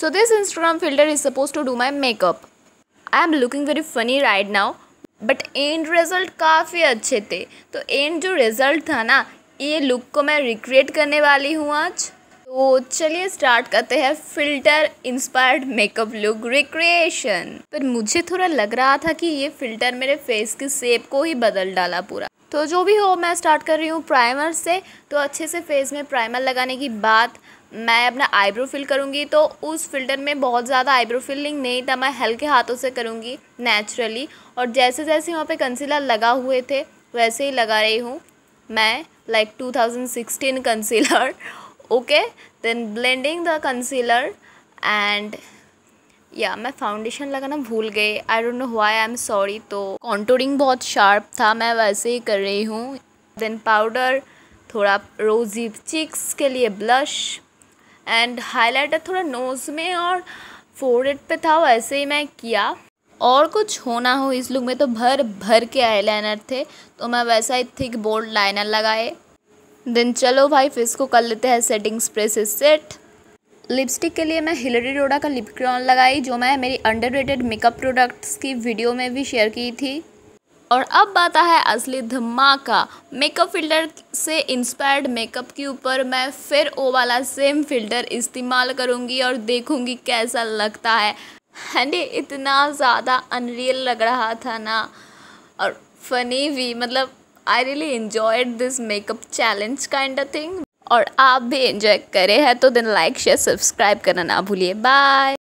So this Instagram filter is supposed to do my makeup. I am looking very funny right now. But end result काफ़ी अच्छे थे तो and जो result था ना ये लुक को मैं रिक्रिएट करने वाली हूँ आज तो चलिए स्टार्ट करते हैं filter inspired makeup look recreation पर मुझे थोड़ा लग रहा था कि ये फिल्टर मेरे फेस की शेप को ही बदल डाला पूरा तो जो भी हो मैं स्टार्ट कर रही हूँ प्राइमर से तो अच्छे से फेस में प्राइमर लगाने की बात मैं अपना आईब्रो फिल करूँगी तो उस फिल्टर में बहुत ज़्यादा आईब्रो फिलिंग नहीं था मैं हल्के हाथों से करूँगी नेचुरली और जैसे जैसे वहाँ पे कंसीलर लगा हुए थे वैसे ही लगा रही हूँ मैं like like 2016 concealer okay then blending the concealer and या मैं फाउंडेशन लगाना भूल गई I don't know why I am sorry तो कॉन्टोरिंग बहुत शार्प था मैं वैसे ही कर रही हूँ देन पाउडर थोड़ा रोजी चिक्स के लिए ब्लश एंड हाइलाइटर थोड़ा नोज में और फोरहेड पे था वैसे ही मैं किया और कुछ होना हो इस लुक में तो भर भर के आईलाइनर थे तो मैं वैसा ही थिक बोल्ड लाइनर लगाए देन चलो भाई फिर इसको कर लेते हैं सेटिंग स्प्रे से सेट लिपस्टिक के लिए मैं हिलरी रोडा का लिप क्रॉन लगाई जो मैं मेरी अंडर मेकअप प्रोडक्ट्स की वीडियो में भी शेयर की थी और अब आता है असली धमाका मेकअप फिल्टर से इंस्पायर्ड मेकअप के ऊपर मैं फिर ओ वाला सेम फिल्टर इस्तेमाल करूँगी और देखूँगी कैसा लगता है अरे इतना ज़्यादा अनरियल लग रहा था ना और फनी भी मतलब I really enjoyed this makeup challenge kind of thing और आप भी एंजॉय करे हैं तो दिन लाइक शेयर सब्सक्राइब करना ना भूलिए बाय